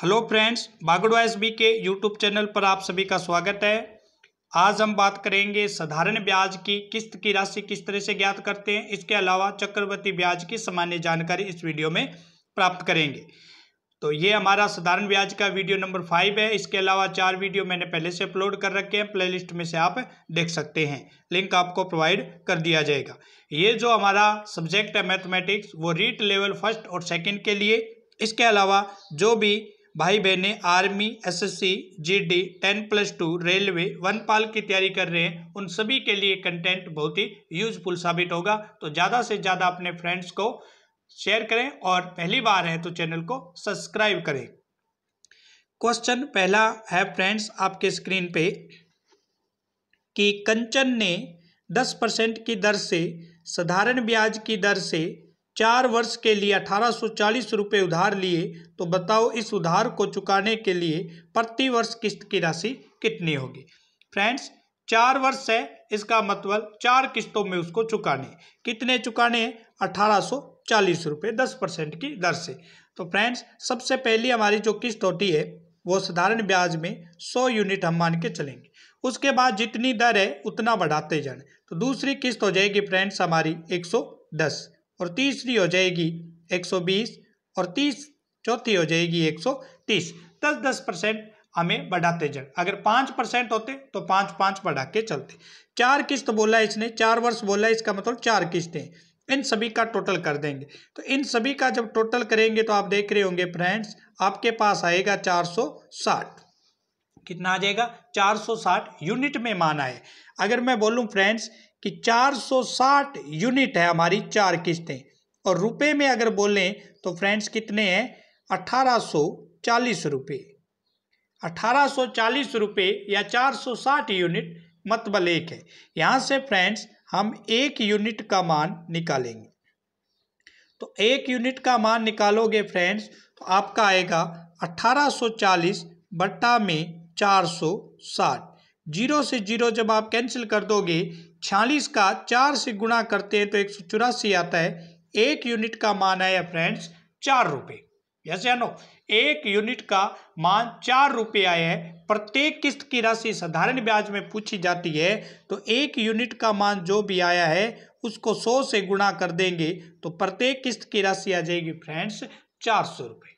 Hello friends Bagadwa S के YouTube channel पर आप सभी का स्वागत है आज हम बात करेंगे साधारण ब्याज की किस्त की राशि किस तरह से ज्ञात करते हैं इसके अलावा चक्रवर्ती ब्याज की सामान्य जानकारी इस वीडियो में प्राप्त करेंगे तो ये हमारा साधारण ब्याज का वीडियो नंबर फाइव है इसके अलावा चार वीडियो मैंने पहले से अपलोड कर रखे हैं प्लेलिस्ट में से आप देख सकते हैं लिंक आपको प्रोवाइड कर दिया जाएगा ये जो हमारा सब्जेक्ट है मैथमेटिक्स वो रीट लेवल फर्स्ट और सेकेंड के लिए इसके अलावा जो भी भाई बहने army SSC GD ten plus two railway वन पाल की तैयारी कर रहे हैं उन सभी के लिए कंटेंट बहुत ही यूजफुल साबित होगा तो ज़्यादा से ज़्यादा अपने फ्रेंड्स को शेयर करें और पहली बार है तो चैनल को सब्सक्राइब करें क्वेश्चन पहला है फ्रेंड्स आपके स्क्रीन पे कि कंचन ने 10 परसेंट की दर से साधारण ब्याज की दर से चार वर्ष के लिए अठारह सौ चालीस रुपये उधार लिए तो बताओ इस उधार को चुकाने के लिए प्रति वर्ष किस्त की राशि कितनी होगी फ्रेंड्स चार वर्ष है इसका मतलब चार किस्तों में उसको चुकाने कितने चुकाने हैं अठारह सौ चालीस रुपये दस परसेंट की दर से तो फ्रेंड्स सबसे पहली हमारी जो किस्त होती है वो साधारण ब्याज में सौ यूनिट हम मान के चलेंगे उसके बाद जितनी दर है उतना बढ़ाते जाने तो दूसरी किस्त हो जाएगी फ्रेंड्स हमारी एक सौ दस और तीसरी हो जाएगी 120 और तीस चौथी हो जाएगी 130 दस दस परसेंट हमें बढ़ाते जाए अगर पाँच परसेंट होते तो पाँच पाँच बढ़ा के चलते चार किस्त बोला इसने चार वर्ष बोला इसका मतलब चार किस्तें इन सभी का टोटल कर देंगे तो इन सभी का जब टोटल करेंगे तो आप देख रहे होंगे फ्रेंड्स आपके पास आएगा चार सौ साठ कितना आ जाएगा 460 यूनिट में माना है अगर मैं बोलूं फ्रेंड्स कि 460 यूनिट है हमारी चार किस्तें और रुपए में अगर बोलें तो फ्रेंड्स कितने हैं अठारह सौ चालीस रुपये अठारह चालीस रुपये या चार सौ साठ यूनिट मतबल एक है यहाँ से फ्रेंड्स हम एक यूनिट का मान निकालेंगे तो एक यूनिट का मान निकालोगे फ्रेंड्स तो आपका आएगा 1840 बट्टा में 460 जीरो से जीरो जब आप कैंसिल कर दोगे छियालीस का चार से गुणा करते हैं तो एक सौ चौरासी आता है एक यूनिट का मान आया फ्रेंड्स चार रुपये यस या नो एक यूनिट का मान चार रुपये आया है प्रत्येक किस्त की राशि साधारण ब्याज में पूछी जाती है तो एक यूनिट का मान जो भी आया है उसको सौ से गुणा कर देंगे तो प्रत्येक किस्त की राशि आ जाएगी फ्रेंड्स चार सौ रुपये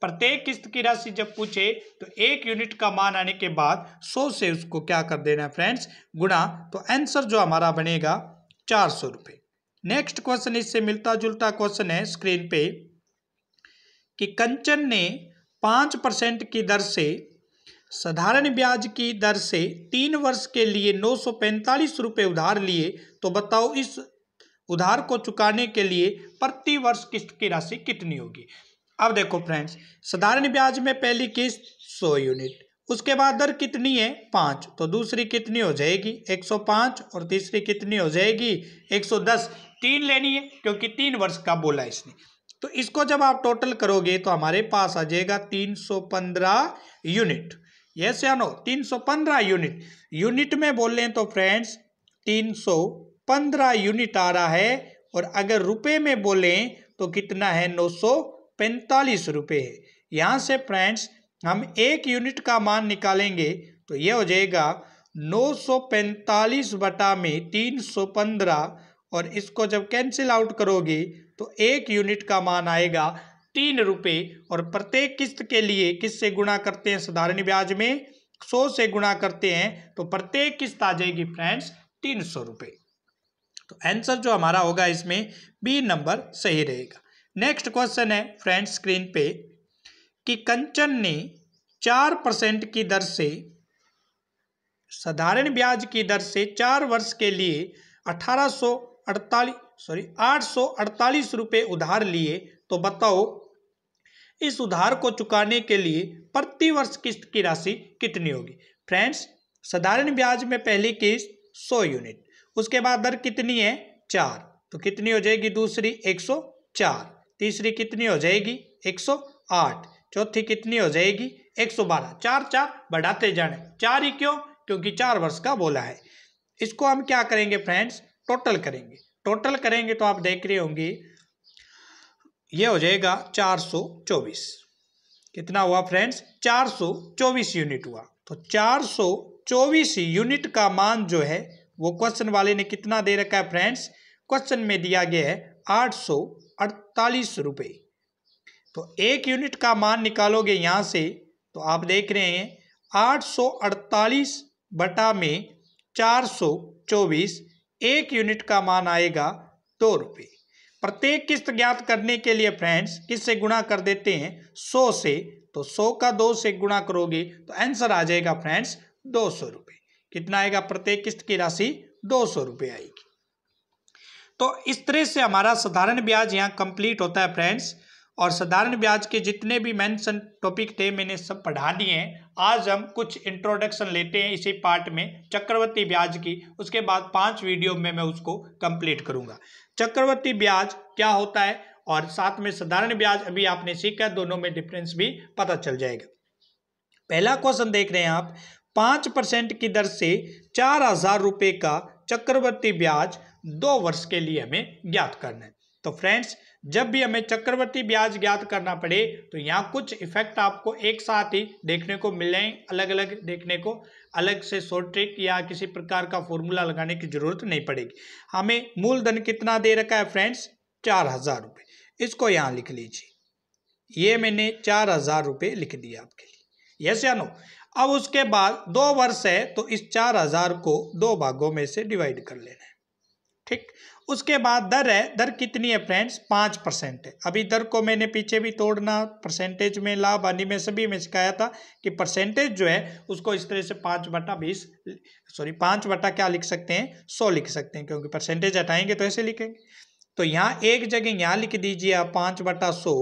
प्रत्येक किस्त की राशि जब पूछे तो एक यूनिट का मान आने के बाद सौ से उसको क्या कर देना है फ्रेंड्स गुणा तो आंसर जो हमारा बनेगा चार सौ रुपये नेक्स्ट क्वेश्चन इससे मिलता जुलता क्वेश्चन है स्क्रीन पे कि कंचन ने पाँच परसेंट की दर से साधारण ब्याज की दर से तीन वर्ष के लिए नौ सौ पैंतालीस रुपये उधार लिए तो बताओ इस उधार को चुकाने के लिए प्रति वर्ष किस्त की राशि कितनी होगी अब देखो फ्रेंड्स साधारण ब्याज में पहली किस्त सौ यूनिट उसके बाद दर कितनी है पाँच तो दूसरी कितनी हो जाएगी एक सौ पाँच और तीसरी कितनी हो जाएगी एक सौ दस तीन लेनी है क्योंकि तीन वर्ष का बोला इसने तो इसको जब आप टोटल करोगे तो हमारे पास आ जाएगा तीन सौ पंद्रह यूनिट यस या नो तीन सौ पंद्रह यूनिट यूनिट में बोल लें तो फ्रेंड्स तीन सौ पंद्रह यूनिट आ रहा है और अगर रुपये में बोलें तो कितना है नौ सौ पैंतालीस रुपये है यहाँ से फ्रेंड्स हम एक यूनिट का मान निकालेंगे तो ये हो जाएगा नौ सौ पैंतालीस बटा में तीन सौ पंद्रह और इसको जब कैंसिल आउट करोगे तो एक यूनिट का मान आएगा तीन रुपये और प्रत्येक किस्त के लिए किससे गुणा करते हैं साधारण ब्याज में सौ से गुणा करते हैं तो प्रत्येक किस्त आ जाएगी फ्रेंड्स तीन सौ रुपये तो आंसर जो हमारा होगा इसमें बी नंबर सही रहेगा नेक्स्ट क्वेश्चन है फ्रेंड स्क्रीन पे कि कंचन ने चार परसेंट की दर से साधारण ब्याज की दर से चार वर्ष के लिए अठारह अड़तालीस सॉरी आठ सौ अड़तालीस रुपये उधार लिए तो बताओ इस उधार को चुकाने के लिए प्रति वर्ष किस्त की राशि कितनी होगी फ्रेंड्स साधारण ब्याज में पहली किस्त सौ यूनिट उसके बाद दर कितनी है चार तो कितनी हो जाएगी दूसरी एक सौ चार तीसरी कितनी हो जाएगी 108 चौथी कितनी हो जाएगी 112 चार चार बढ़ाते जाने चार ही क्यों क्योंकि चार वर्ष का बोला है इसको हम क्या करेंगे फ्रेंड्स टोटल करेंगे टोटल करेंगे तो आप देख रहे होंगे ये हो जाएगा 424 कितना हुआ फ्रेंड्स 424 यूनिट हुआ तो 424 यूनिट का मान जो है वो क्वेश्चन वाले ने कितना दे रखा है फ्रेंड्स क्वेश्चन में दिया गया है आठ अड़तालीस रुपये तो एक यूनिट का मान निकालोगे यहाँ से तो आप देख रहे हैं आठ सौ अड़तालीस बटा में चार सौ चौबीस एक यूनिट का मान आएगा दो रुपये प्रत्येक किस्त ज्ञात करने के लिए फ्रेंड्स किससे गुणा कर देते हैं सौ से तो सौ का दो से गुणा करोगे तो आंसर आ जाएगा फ्रेंड्स दो सौ रुपये कितना आएगा प्रत्येक किस्त की राशि दो सौ रुपये आएगी तो इस तरह से हमारा साधारण ब्याज यहाँ कंप्लीट होता है फ्रेंड्स और साधारण ब्याज के जितने भी मेंशन टॉपिक थे मैंने सब पढ़ा दिए हैं आज हम कुछ इंट्रोडक्शन लेते हैं इसी पार्ट में चक्रवर्ती ब्याज की उसके बाद पांच वीडियो में मैं उसको कंप्लीट करूंगा चक्रवर्ती ब्याज क्या होता है और साथ में साधारण ब्याज अभी आपने सीखा दोनों में डिफरेंस भी पता चल जाएगा पहला क्वेश्चन देख रहे हैं आप पांच परसेंट की दर से चार हजार रुपये का चक्रवर्ती ब्याज दो वर्ष के लिए हमें ज्ञात करना है तो फ्रेंड्स जब भी हमें चक्रवर्ती ब्याज ज्ञात करना पड़े तो यहाँ कुछ इफेक्ट आपको एक साथ ही देखने को मिल जाए अलग अलग देखने को अलग से शॉर्ट ट्रिक या किसी प्रकार का फॉर्मूला लगाने की जरूरत नहीं पड़ेगी हमें मूलधन कितना दे रखा है फ्रेंड्स चार हजार रुपये इसको यहाँ लिख लीजिए ये मैंने चार हजार रुपये लिख दिया आपके लिए यस या नो अब उसके बाद दो वर्ष है तो इस चार हजार को दो भागों में से डिवाइड कर लेना ठीक उसके बाद दर है दर कितनी है फ्रेंड्स पाँच परसेंट है अभी दर को मैंने पीछे भी तोड़ना परसेंटेज में लाभ हानि में सभी में सिखाया था कि परसेंटेज जो है उसको इस तरह से पाँच बटा बीस सॉरी पाँच बटा क्या लिख सकते हैं सौ लिख सकते हैं क्योंकि परसेंटेज हटाएंगे तो ऐसे लिखेंगे तो यहाँ एक जगह यहाँ लिख दीजिए आप पाँच बटा सौ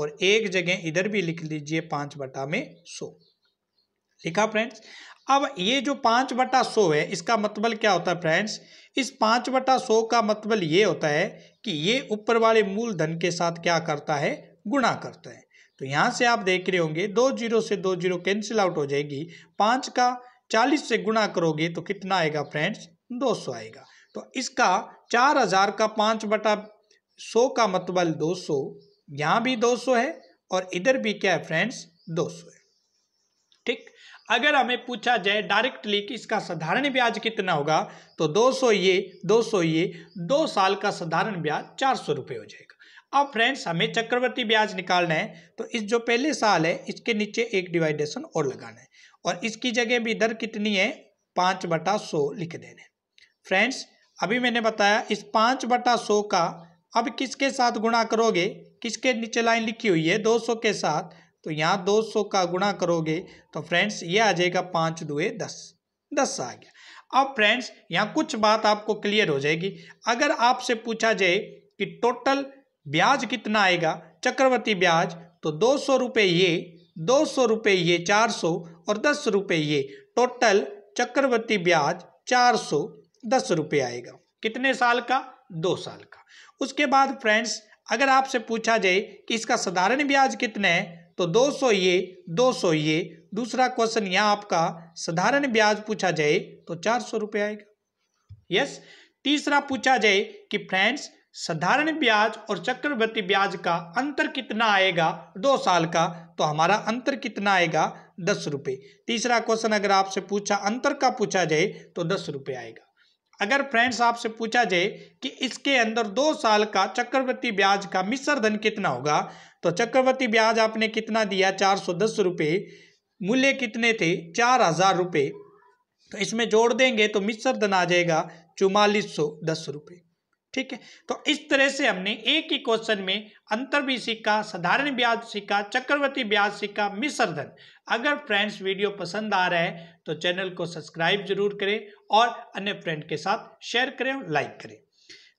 और एक जगह इधर भी लिख लीजिए पाँच बटा में सौ लिखा फ्रेंड्स अब ये जो पाँच बटा सौ है इसका मतलब क्या होता है फ्रेंड्स इस पाँच बटा सौ का मतलब ये होता है कि ये ऊपर वाले मूलधन के साथ क्या करता है गुणा करता है तो यहाँ से आप देख रहे होंगे दो जीरो से दो जीरो कैंसिल आउट हो जाएगी पाँच का चालीस से गुणा करोगे तो कितना आएगा फ्रेंड्स दो सौ आएगा तो इसका चार हजार का पाँच बटा सौ का मतलब दो सौ यहाँ भी दो सौ है और इधर भी क्या है फ्रेंड्स दो सौ है ठीक अगर हमें पूछा जाए डायरेक्टली कि इसका साधारण ब्याज कितना होगा तो 200 ये 200 ये दो साल का साधारण ब्याज चार सौ रुपये हो जाएगा अब फ्रेंड्स हमें चक्रवर्ती ब्याज निकालना है तो इस जो पहले साल है इसके नीचे एक डिवाइडेशन और लगाना है और इसकी जगह भी दर कितनी है पाँच बटा सौ लिख है फ्रेंड्स अभी मैंने बताया इस पाँच बटा का अब किसके साथ गुणा करोगे किसके नीचे लाइन लिखी हुई है 200 के साथ तो यहाँ 200 का गुणा करोगे तो फ्रेंड्स ये आ जाएगा पाँच दुए दस दस आ गया अब फ्रेंड्स यहाँ कुछ बात आपको क्लियर हो जाएगी अगर आपसे पूछा जाए कि टोटल ब्याज कितना आएगा चक्रवर्ती ब्याज तो दो सौ रुपये ये दो सौ रुपये ये चार सौ और दस रुपये ये टोटल चक्रवर्ती ब्याज चार सौ दस रुपये आएगा कितने साल का दो साल का उसके बाद फ्रेंड्स अगर आपसे पूछा जाए कि इसका साधारण ब्याज कितने है तो 200 ये 200 ये दूसरा क्वेश्चन यहाँ आपका साधारण ब्याज पूछा जाए तो चार सौ रुपये आएगा यस तीसरा पूछा जाए कि फ्रेंड्स साधारण ब्याज और चक्रवृद्धि ब्याज का अंतर कितना आएगा दो साल का तो हमारा अंतर कितना आएगा दस रुपये तीसरा क्वेश्चन अगर आपसे पूछा अंतर का पूछा जाए तो दस रुपये आएगा अगर फ्रेंड्स आपसे पूछा जाए कि इसके अंदर दो साल का चक्रवर्ती ब्याज का मिश्र धन कितना होगा तो चक्रवर्ती ब्याज आपने कितना दिया चार सौ दस रुपये मूल्य कितने थे चार हज़ार रुपये तो इसमें जोड़ देंगे तो मिश्र धन आ जाएगा चुमालीस सौ दस रुपये ठीक है तो इस तरह से हमने एक ही क्वेश्चन में अंतर भी सीखा साधारण ब्याज सीखा चक्रवर्ती ब्याज सीखा मिश्रधन अगर फ्रेंड्स वीडियो पसंद आ रहा है तो चैनल को सब्सक्राइब जरूर करें और अन्य फ्रेंड के साथ शेयर करें और लाइक करें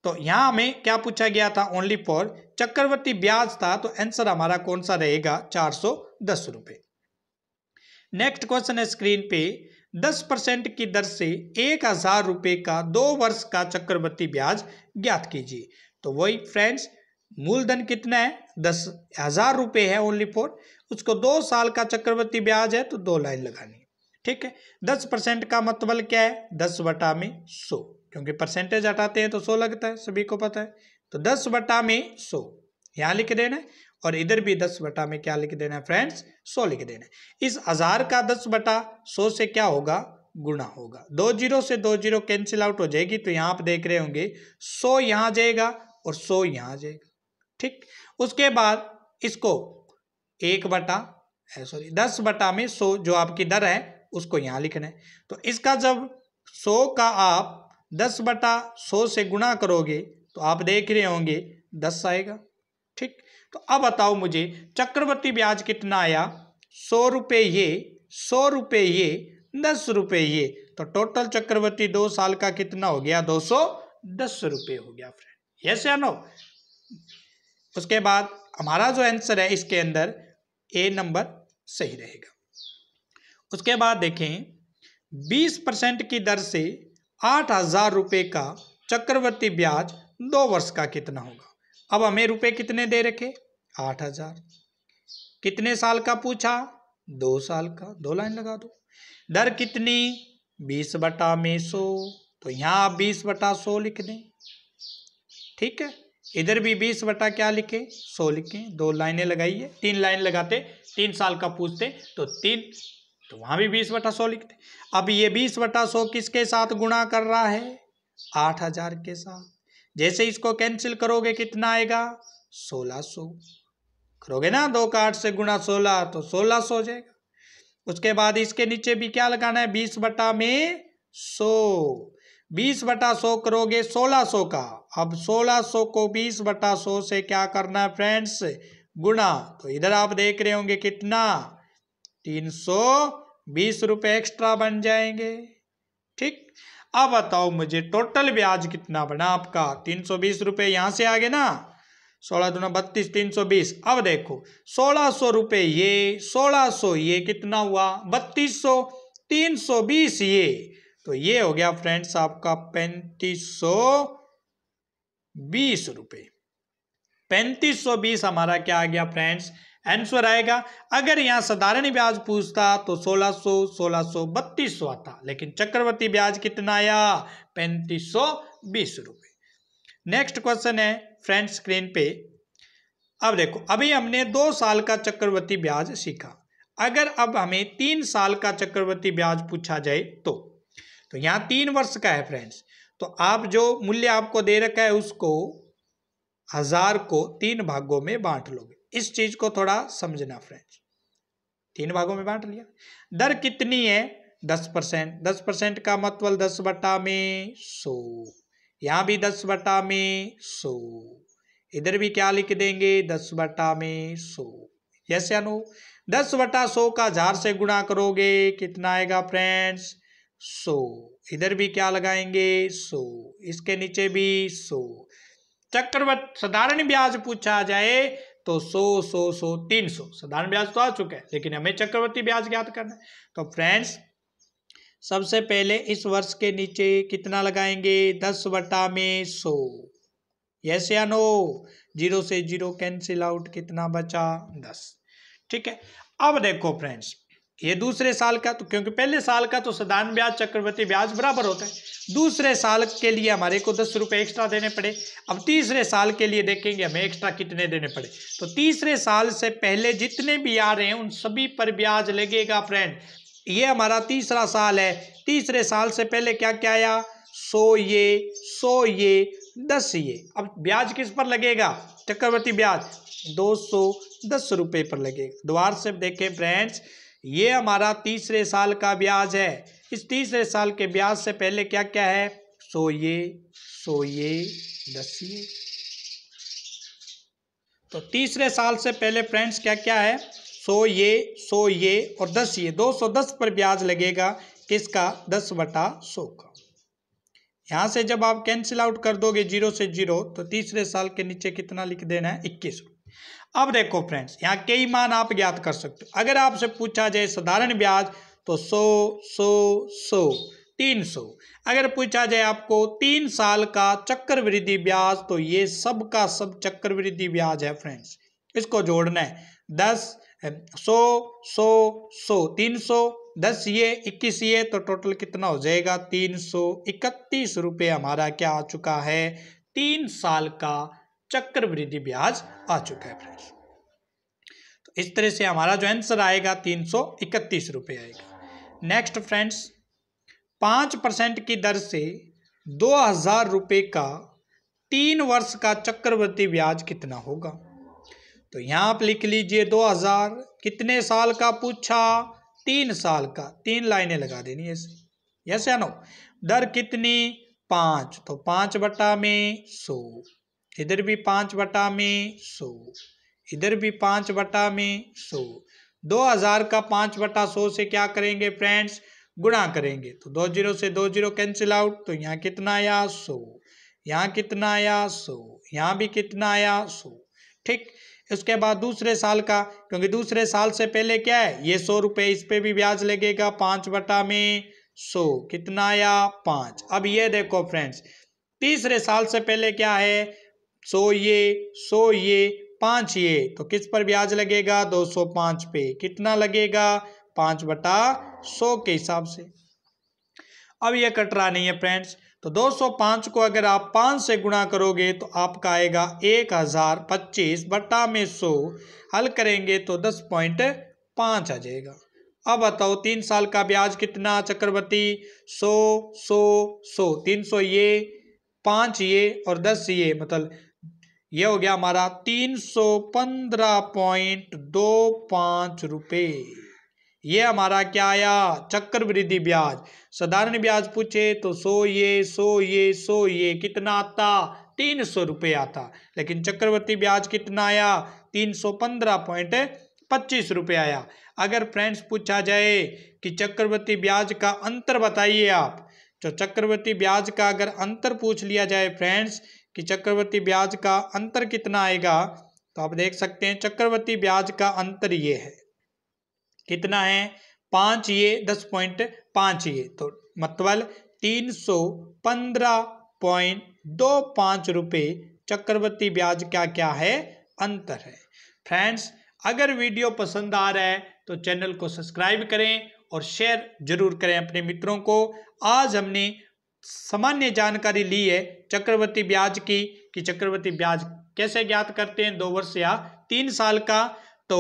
तो यहाँ हमें क्या पूछा गया था ओनली फॉर चक्रवर्ती ब्याज था तो आंसर हमारा कौन सा रहेगा चार सौ दस रुपये नेक्स्ट क्वेश्चन है स्क्रीन पे दस परसेंट की दर से एक हज़ार रुपये का दो वर्ष का चक्रवर्ती ब्याज ज्ञात कीजिए तो वही फ्रेंड्स मूलधन कितना है दस हज़ार रुपये है ओनली फॉर उसको दो साल का चक्रवर्ती ब्याज है तो दो लाइन लगानी ठीक है दस परसेंट का मतबल क्या है दस बटा में सो क्योंकि परसेंटेज हटाते हैं तो सो लगता है सभी को पता है तो दस बटा में सो यहाँ लिख देना है और इधर भी दस बटा में क्या लिख देना है फ्रेंड्स सौ लिख देना है इस हजार का दस बटा सौ से क्या होगा गुणा होगा दो जीरो से दो जीरो कैंसिल आउट हो जाएगी तो यहाँ आप देख रहे होंगे सौ यहाँ जाएगा और सौ यहाँ जाएगा ठीक उसके बाद इसको एक बटा सॉरी दस बटा में सौ जो आपकी दर है उसको यहाँ लिखना है तो इसका जब सौ का आप दस बटा सौ से गुणा करोगे तो आप देख रहे होंगे दस आएगा ठीक तो अब बताओ मुझे चक्रवर्ती ब्याज कितना आया सौ रुपये ये सौ रुपये ये दस रुपये ये तो टोटल चक्रवर्ती दो साल का कितना हो गया दो सौ दस रुपये हो गया फ्रेंड यस या नो उसके बाद हमारा जो आंसर है इसके अंदर ए नंबर सही रहेगा उसके बाद देखें बीस परसेंट की दर से आठ हज़ार रुपये का चक्रवर्ती ब्याज दो वर्ष का कितना होगा अब हमें रुपए कितने दे रखे आठ हजार कितने साल का पूछा दो साल का दो लाइन लगा दो दर कितनी बीस बटा में सो तो यहाँ आप बीस बटा सो लिख दें ठीक है इधर भी बीस बटा क्या लिखे सो लिखे दो लाइनें लगाइए तीन लाइन लगाते तीन साल का पूछते तो तीन तो वहाँ भी बीस बटा सौ लिखते अब ये बीस बटा सौ किसके साथ गुणा कर रहा है आठ हजार के साथ जैसे इसको कैंसिल करोगे कितना आएगा सोलह सौ सो। करोगे ना दो का आठ से गुणा सोलह तो सोलह सो जाएगा उसके बाद इसके नीचे भी क्या लगाना है बीस बटा में सो बीस बटा सो करोगे सोलह सो का अब सोलह सो को बीस बटा सो से क्या करना है फ्रेंड्स गुणा तो इधर आप देख रहे होंगे कितना तीन सो बीस रुपये एक्स्ट्रा बन जाएंगे ठीक अब बताओ मुझे टोटल ब्याज कितना बना आपका तीन सौ बीस रुपये यहाँ से आगे ना सोलह दुना बत्तीस तीन सौ बीस अब देखो सोलह सौ रुपये ये सोलह सौ ये कितना हुआ बत्तीस सौ तीन सौ बीस ये तो ये हो गया फ्रेंड्स आपका पैंतीस सौ बीस रुपये पैंतीस सौ बीस हमारा क्या आ गया फ्रेंड्स आंसर आएगा अगर यहाँ साधारण ब्याज पूछता तो सोलह सोलह सो बत्तीस आता लेकिन चक्रवर्ती ब्याज कितना आया पैंतीस सौ बीस रुपये नेक्स्ट क्वेश्चन है फ्रेंड स्क्रीन पे अब देखो अभी हमने दो साल का चक्रवर्ती ब्याज सीखा अगर अब हमें तीन साल का चक्रवर्ती ब्याज पूछा जाए तो तो यहाँ तीन वर्ष का है फ्रेंड्स तो आप जो मूल्य आपको दे रखा है उसको हजार को तीन भागों में बांट लोगे इस चीज को थोड़ा समझना फ्रेंड्स तीन भागों में बांट लिया दर कितनी है दस परसेंट दस परसेंट का मतवल दस बटा में सौ यहाँ भी दस बटा में सो इधर भी क्या लिख देंगे दस बटा में सो यस या नो दस बटा सो का झार से गुणा करोगे कितना आएगा फ्रेंड्स सो इधर भी क्या लगाएंगे सो इसके नीचे भी सो चक्रवत साधारण ब्याज पूछा जाए तो सो सो सो तीन सो साधारण ब्याज तो आ चुका है लेकिन हमें चक्रवर्ती ब्याज ज्ञात करना है तो फ्रेंड्स सबसे पहले इस वर्ष के नीचे कितना लगाएंगे दस बटा में सो यस या नो जीरो से जीरो कैंसिल आउट कितना बचा दस ठीक है अब देखो फ्रेंड्स ये दूसरे साल का तो क्योंकि पहले साल का तो सदान ब्याज चक्रवर्ती ब्याज बराबर होता है दूसरे साल के लिए हमारे को दस रुपये एक्स्ट्रा देने पड़े अब तीसरे साल के लिए देखेंगे हमें एक्स्ट्रा कितने देने पड़े तो तीसरे साल से पहले जितने भी आ रहे हैं उन सभी पर ब्याज लगेगा फ्रेंड ये हमारा तीसरा साल है तीसरे साल से पहले क्या क्या आया सो ये सो ये दस ये अब ब्याज किस पर लगेगा चक्रवर्ती ब्याज दो सौ दस रुपये पर लगेगा द्वार से देखें फ्रेंड्स ये हमारा तीसरे साल का ब्याज है इस तीसरे साल के ब्याज से पहले क्या क्या है सो ये सो ये दस ये तो तीसरे साल से पहले फ्रेंड्स क्या क्या है सौ ये सौ ये और दस ये दो सौ दस पर ब्याज लगेगा किसका दस बटा सौ का यहाँ से जब आप कैंसिल आउट कर दोगे जीरो से जीरो तो तीसरे साल के नीचे कितना लिख देना है इक्कीस अब देखो फ्रेंड्स यहाँ कई मान आप ज्ञात कर सकते हो अगर आपसे पूछा जाए साधारण ब्याज तो सौ सौ सौ तीन सौ अगर पूछा जाए आपको तीन साल का चक्रवृद्धि ब्याज तो ये सब का सब चक्रवृद्धि ब्याज है फ्रेंड्स इसको जोड़ना है दस सौ सौ सौ तीन सौ दस ये इक्कीस ये तो टोटल कितना हो जाएगा तीन सौ इकतीस रुपये हमारा क्या आ चुका है तीन साल का चक्रवृद्धि ब्याज आ चुका है फ्रेंड्स तो इस तरह से हमारा जो आंसर आएगा तीन सौ इकतीस रुपये आएगा नेक्स्ट फ्रेंड्स पाँच परसेंट की दर से दो हजार रुपये का तीन वर्ष का चक्रवृद्धि ब्याज कितना होगा तो यहाँ आप लिख लीजिए दो हजार कितने साल का पूछा तीन साल का तीन लाइनें लगा देनी है यस या नो दर कितनी पाँच तो पाँच बटा में सौ इधर भी पाँच बटा में सौ इधर भी पाँच बटा में सो दो हज़ार का पाँच बटा सो से क्या करेंगे फ्रेंड्स गुणा करेंगे तो दो जीरो से दो जीरो कैंसिल आउट तो यहाँ कितना आया सो यहाँ कितना आया सौ यहाँ भी कितना आया सौ ठीक इसके बाद दूसरे साल का क्योंकि दूसरे साल से पहले क्या है ये सौ रुपये इस पर भी ब्याज लगेगा पाँच बटा में सौ कितना या पाँच अब ये देखो फ्रेंड्स तीसरे साल से पहले क्या है सो ये सो ये पाँच ये तो किस पर ब्याज लगेगा दो सौ पाँच पे कितना लगेगा पाँच बटा सौ के हिसाब से अब ये कट रहा नहीं है फ्रेंड्स तो 205 को अगर आप 5 से गुणा करोगे तो आपका आएगा 1025 बट्टा में 100 हल करेंगे तो 10.5 आ जाएगा अब बताओ तीन साल का ब्याज कितना चक्रवर्ती 100 100 100 300 ये पाँच ये और दस ये मतलब ये हो गया हमारा तीन सौ पंद्रह पॉइंट दो पाँच रुपये ये हमारा क्या आया चक्रवृद्धि ब्याज साधारण ब्याज पूछे तो सो ये सो ये सो ये कितना आता तीन सौ रुपये आता लेकिन चक्रवर्ती ब्याज कितना आया तीन सौ पंद्रह पॉइंट पच्चीस रुपये आया अगर फ्रेंड्स पूछा जाए कि चक्रवर्ती ब्याज का अंतर बताइए आप तो चक्रवर्ती ब्याज का अगर अंतर पूछ लिया जाए फ्रेंड्स कि चक्रवर्ती ब्याज का अंतर कितना आएगा तो आप देख सकते हैं चक्रवर्ती ब्याज का अंतर ये है कितना है पाँच ये दस पॉइंट पाँच ये तो मतवल तीन सौ पंद्रह पॉइंट दो पाँच रुपये चक्रवर्ती ब्याज क्या क्या है अंतर है फ्रेंड्स अगर वीडियो पसंद आ रहा है तो चैनल को सब्सक्राइब करें और शेयर जरूर करें अपने मित्रों को आज हमने सामान्य जानकारी ली है चक्रवर्ती ब्याज की कि चक्रवर्ती ब्याज कैसे ज्ञात करते हैं दो वर्ष या तीन साल का तो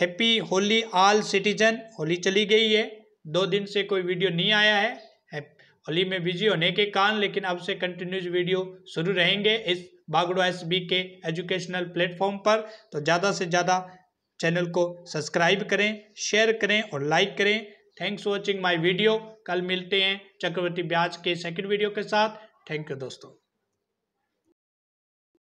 happy Holi all citizen Holi चली गई है दो दिन से कोई वीडियो नहीं आया है होली में बिजी होने के कारण लेकिन अब से कंटिन्यूस वीडियो शुरू रहेंगे इस बागड़ो एस बी के एजुकेशनल प्लेटफॉर्म पर तो ज़्यादा से ज़्यादा चैनल को सब्सक्राइब करें शेयर करें और लाइक करें थैंक्स वॉचिंग माई वीडियो कल मिलते हैं चक्रवर्ती ब्याज के सेकेंड वीडियो के साथ थैंक यू दोस्तों